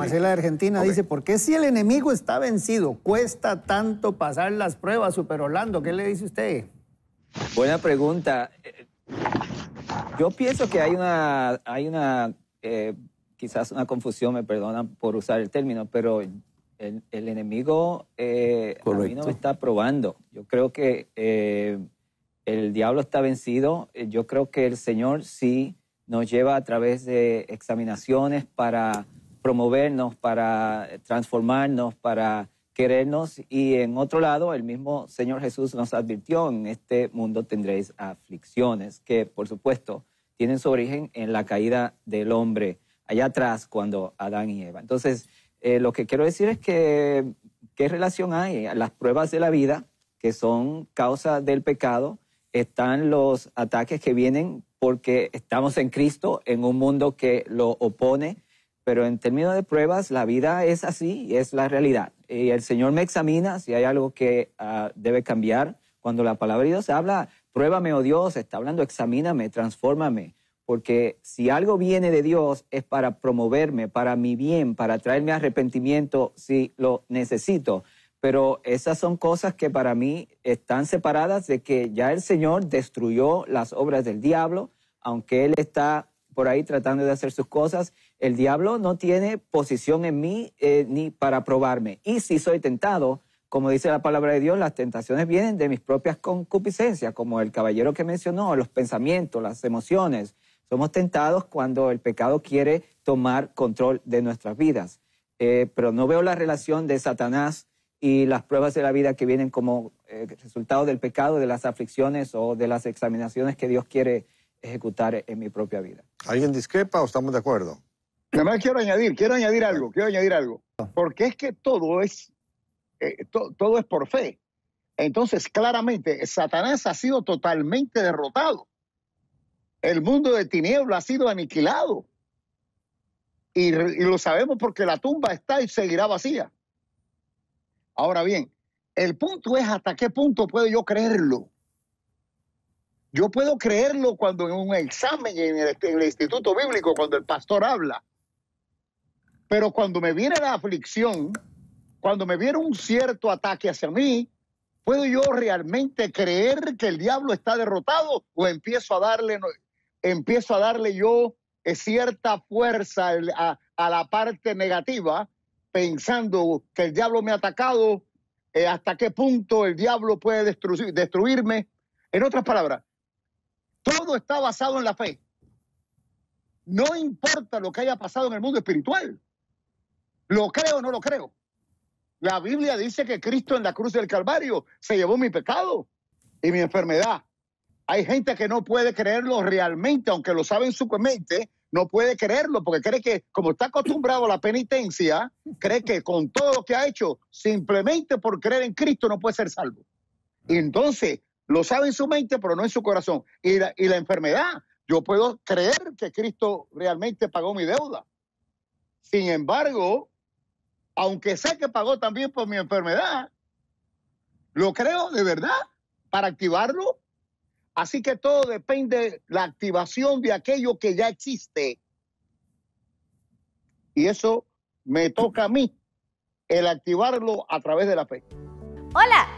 Marcela. de Argentina dice, ¿por qué si el enemigo está vencido cuesta tanto pasar las pruebas, Super Orlando? ¿Qué le dice usted? Buena pregunta. Yo pienso que hay una, hay una eh, quizás una confusión, me perdonan por usar el término, pero el, enemigo eh, a no está probando. Yo creo que eh, el diablo está vencido. Yo creo que el Señor sí nos lleva a través de examinaciones para promovernos, para transformarnos, para querernos. Y en otro lado, el mismo Señor Jesús nos advirtió, en este mundo tendréis aflicciones, que por supuesto tienen su origen en la caída del hombre, allá atrás, cuando Adán y Eva. Entonces, eh, lo que quiero decir es que, ¿qué relación hay? Las pruebas de la vida, que son causa del pecado, están los ataques que vienen porque estamos en Cristo, en un mundo que lo opone, pero en términos de pruebas, la vida es así, es la realidad. Y el Señor me examina si hay algo que ah, debe cambiar. Cuando la palabra de Dios habla, pruébame, oh Dios, está hablando, examíname, transfórmame. Porque si algo viene de Dios es para promoverme, para mi bien, para traerme arrepentimiento si lo necesito. Pero esas son cosas que para mí están separadas de que ya el Señor destruyó las obras del diablo, aunque Él está por ahí tratando de hacer sus cosas. El diablo no tiene posición en mí eh, ni para probarme. Y si soy tentado, como dice la palabra de Dios, las tentaciones vienen de mis propias concupiscencias, como el caballero que mencionó, los pensamientos, las emociones. Somos tentados cuando el pecado quiere tomar control de nuestras vidas. Eh, pero no veo la relación de Satanás y las pruebas de la vida que vienen como eh, resultado del pecado, de las aflicciones o de las examinaciones que Dios quiere ejecutar en mi propia vida. ¿Alguien discrepa o estamos de acuerdo? me quiero añadir, quiero añadir algo, quiero añadir algo. Porque es que todo es, eh, todo es por fe. Entonces, claramente, Satanás ha sido totalmente derrotado. El mundo de tinieblas ha sido aniquilado. y, lo sabemos porque la tumba está y seguirá vacía. Ahora bien, el punto es hasta qué punto puedo yo creerlo. Yo puedo creerlo cuando en un examen en el, en el Instituto Bíblico, cuando el pastor habla. Pero cuando me viene la aflicción, cuando me viene un cierto ataque hacia mí, ¿puedo yo realmente creer que el diablo está derrotado o empiezo a darle, empiezo a darle yo eh, cierta fuerza a, la parte negativa, pensando que el diablo me ha atacado, eh, hasta qué punto el diablo puede destruir, destruirme? En otras palabras, todo está basado en la fe. No importa lo que haya pasado en el mundo espiritual. Lo creo o no lo creo. La Biblia dice que Cristo en la cruz del Calvario se llevó mi pecado y mi enfermedad. Hay gente que no puede creerlo realmente, aunque lo sabe en su mente, no puede creerlo porque cree que, como está acostumbrado a la penitencia, cree que con todo lo que ha hecho, simplemente por creer en Cristo no puede ser salvo. entonces, lo sabe en su mente, pero no en su corazón. Y la, enfermedad, yo puedo creer que Cristo realmente pagó mi deuda. Sin embargo, aunque sé que pagó también por mi enfermedad, lo creo de verdad para activarlo. Así que todo depende de la activación de aquello que ya existe. Y eso me toca a mí, el activarlo a través de la fe. Hola.